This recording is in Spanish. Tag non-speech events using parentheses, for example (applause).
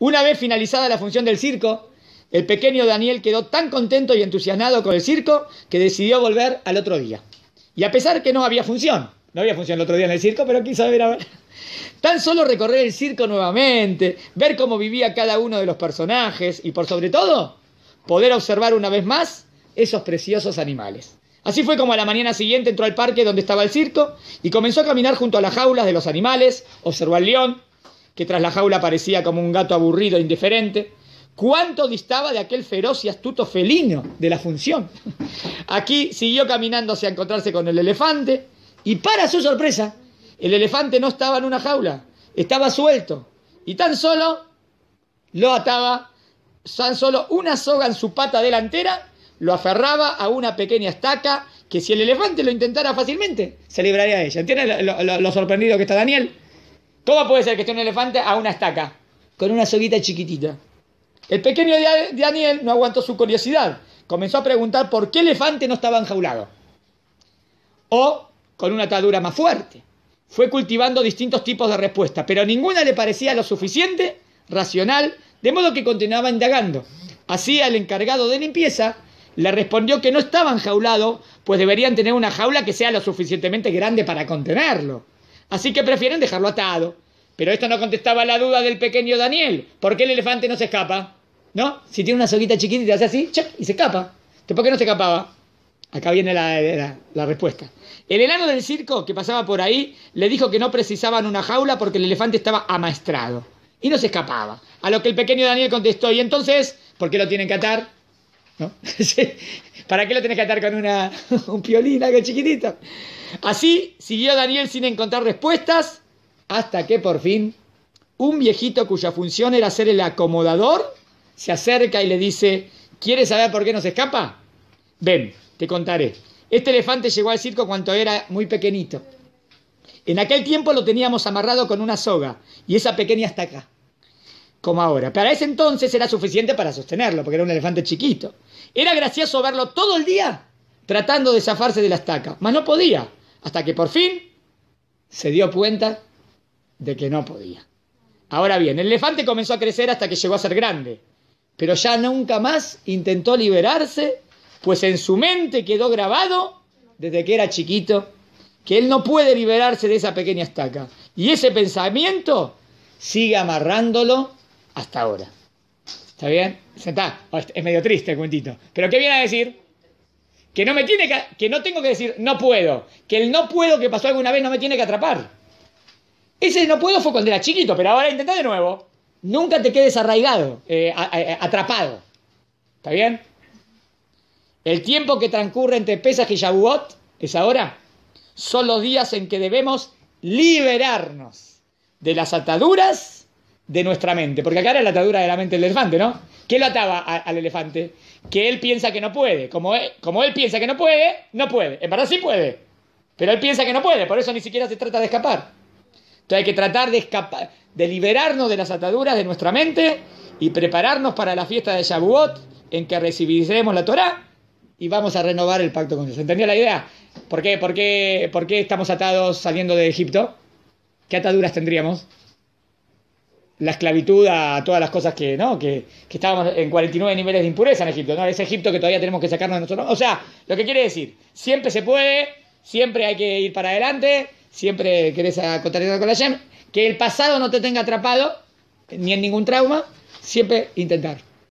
Una vez finalizada la función del circo, el pequeño Daniel quedó tan contento y entusiasmado con el circo que decidió volver al otro día. Y a pesar que no había función, no había función el otro día en el circo, pero quiso ver a ver. Tan solo recorrer el circo nuevamente, ver cómo vivía cada uno de los personajes y por sobre todo, poder observar una vez más esos preciosos animales. Así fue como a la mañana siguiente entró al parque donde estaba el circo y comenzó a caminar junto a las jaulas de los animales, observó al león, que tras la jaula parecía como un gato aburrido e indiferente, cuánto distaba de aquel feroz y astuto felino de la función. (laughs) Aquí siguió caminando hacia encontrarse con el elefante y para su sorpresa, el elefante no estaba en una jaula, estaba suelto y tan solo lo ataba, tan solo una soga en su pata delantera lo aferraba a una pequeña estaca que si el elefante lo intentara fácilmente, se libraría de ella. ¿Entiendes lo sorprendido que está Daniel? ¿Cómo puede ser que esté un elefante a una estaca? Con una soguita chiquitita. El pequeño Daniel no aguantó su curiosidad. Comenzó a preguntar por qué el elefante no estaba enjaulado. O con una atadura más fuerte. Fue cultivando distintos tipos de respuestas, pero ninguna le parecía lo suficiente, racional, de modo que continuaba indagando. Así al encargado de limpieza le respondió que no estaba enjaulado, pues deberían tener una jaula que sea lo suficientemente grande para contenerlo. Así que prefieren dejarlo atado. Pero esto no contestaba la duda del pequeño Daniel. ¿Por qué el elefante no se escapa? ¿No? Si tiene una soguita chiquita y te hace así, y se escapa. ¿Por qué no se escapaba? Acá viene eh, la, la, respuesta. El enano del circo que pasaba por ahí le dijo que no precisaban una jaula porque el elefante estaba amaestrado y no se escapaba. A lo que el pequeño Daniel contestó, ¿y entonces por qué lo tienen que atar? (laughs) ¿Para qué lo tenés que atar con una, (laughs) un piolín, algo chiquitito? Así siguió Daniel sin encontrar respuestas, hasta que por fin un viejito cuya función era ser el acomodador se acerca y le dice: ¿Quieres saber por qué nos escapa? Ven, te contaré. Este elefante llegó al circo cuando era muy pequeñito. En aquel tiempo lo teníamos amarrado con una soga y esa pequeña está acá como ahora. Para ese entonces era suficiente para sostenerlo, porque era un elefante chiquito. Era gracioso verlo todo el día tratando de zafarse de la estaca, mas no podía, hasta que por fin se dio cuenta de que no podía. Ahora bien, el elefante comenzó a crecer hasta que llegó a ser grande, pero ya nunca más intentó liberarse, pues en su mente quedó grabado desde que era chiquito que él no puede liberarse de esa pequeña estaca. Y ese pensamiento sigue amarrándolo hasta ahora. ¿Está bien? Sentá. Oh, es medio triste el cuentito. Pero ¿qué viene a decir? Que no me tiene que, que no tengo que decir no puedo. Que el no puedo que pasó alguna vez no me tiene que atrapar. Ese no puedo fue cuando era chiquito, pero ahora intenta de nuevo. Nunca te quedes arraigado, eh, eh, atrapado. ¿Está bien? El tiempo que transcurre entre pesas y yahuot es ahora. Son los días en que debemos liberarnos de las ataduras de nuestra mente. Porque acá era la atadura de la mente del elefante, ¿no? ¿qué lo ataba al elefante? Que él piensa que no puede. Como él, piensa que no puede, no puede. En verdad sí puede. Pero él piensa que no puede. Por eso ni siquiera se trata de escapar. Entonces hay que tratar de escapar, de liberarnos de las ataduras de nuestra mente y prepararnos para la fiesta de Shavuot en que recibiremos la Torah y vamos a renovar el pacto con Dios. ¿Entendió la idea? ¿Por qué, por qué, por qué estamos atados saliendo de Egipto? ¿Qué ataduras tendríamos? la esclavitud a todas las cosas que, ¿no? Que, estábamos en 49 niveles de impureza en Egipto, ¿no? Ese Egipto que todavía tenemos que sacarnos de nosotros. O sea, lo que quiere decir, siempre se puede, siempre hay que ir para adelante, siempre querés contar con la Yem, que el pasado no te tenga atrapado, ni en ningún trauma, siempre intentar.